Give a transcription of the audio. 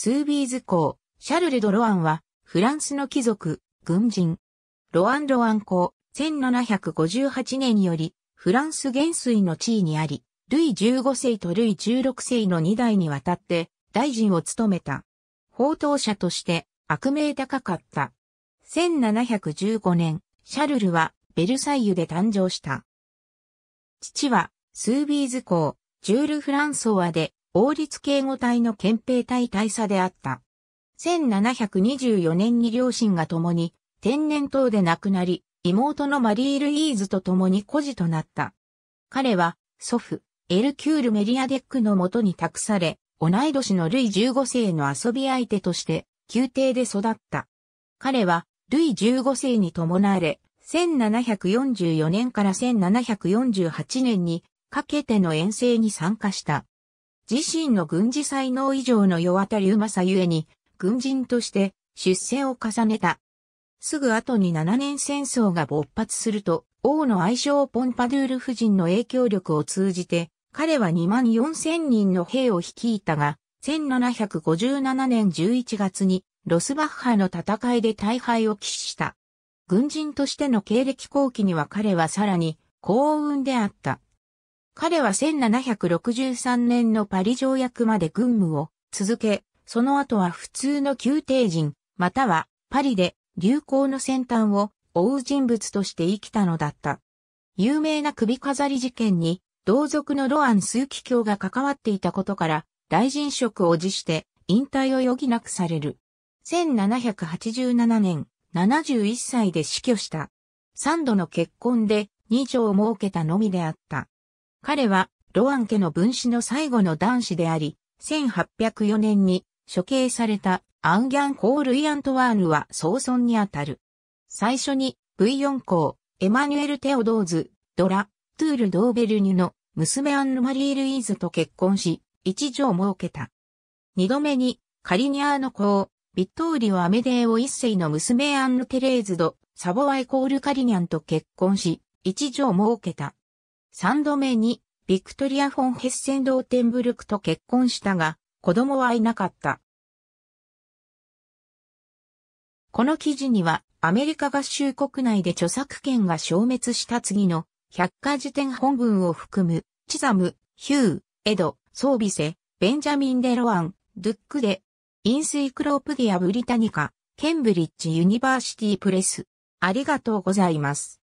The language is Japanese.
スービーズ公、シャルル・ド・ロアンは、フランスの貴族、軍人。ロアン・ロアン公、1758年より、フランス元帥の地位にあり、ルイ15世とルイ16世の2代にわたって、大臣を務めた。報道者として、悪名高かった。1715年、シャルルは、ベルサイユで誕生した。父は、スービーズ公、ジュール・フランソワで、王立警護隊の憲兵隊大佐であった。1724年に両親が共に天然痘で亡くなり、妹のマリー・ルイーズと共に孤児となった。彼は祖父、エルキュール・メリアデックのもとに託され、同い年のルイ15世の遊び相手として、宮廷で育った。彼は、ルイ15世に伴われ、1744年から1748年にかけての遠征に参加した。自身の軍事才能以上の弱たりうまさゆえに、軍人として出世を重ねた。すぐ後に7年戦争が勃発すると、王の愛称ポンパドゥール夫人の影響力を通じて、彼は2万4千人の兵を率いたが、1757年11月にロスバッハの戦いで大敗を喫した。軍人としての経歴後期には彼はさらに幸運であった。彼は1763年のパリ条約まで軍務を続け、その後は普通の宮廷人、またはパリで流行の先端を追う人物として生きたのだった。有名な首飾り事件に同族のロアンーキ卿が関わっていたことから大臣職を辞して引退を余儀なくされる。1787年、71歳で死去した。3度の結婚で2条を設けたのみであった。彼は、ロアン家の分子の最後の男子であり、1804年に処刑されたアンギャン・コール・イ・アントワーヌは総尊にあたる。最初に、V4 校、エマニュエル・テオドーズ、ドラ、トゥール・ドーベルニュの娘アンヌ・マリー・ルイーズと結婚し、一女を設けた。二度目に、カリニアーの子、ビットーリオ・アメデーオ一世の娘アンヌ・テレーズド、サボワイ・コール・カリニャンと結婚し、一女を設けた。3度目に、ビクトリア・フォン・ヘッセン・ローテンブルクと結婚したが、子供はいなかった。この記事には、アメリカ合衆国内で著作権が消滅した次の、百科事典本文を含む、チザム、ヒュー、エド、ソービセ、ベンジャミン・デロアン、ドゥックデ、インスイクロープディア・ブリタニカ、ケンブリッジ・ユニバーシティ・プレス。ありがとうございます。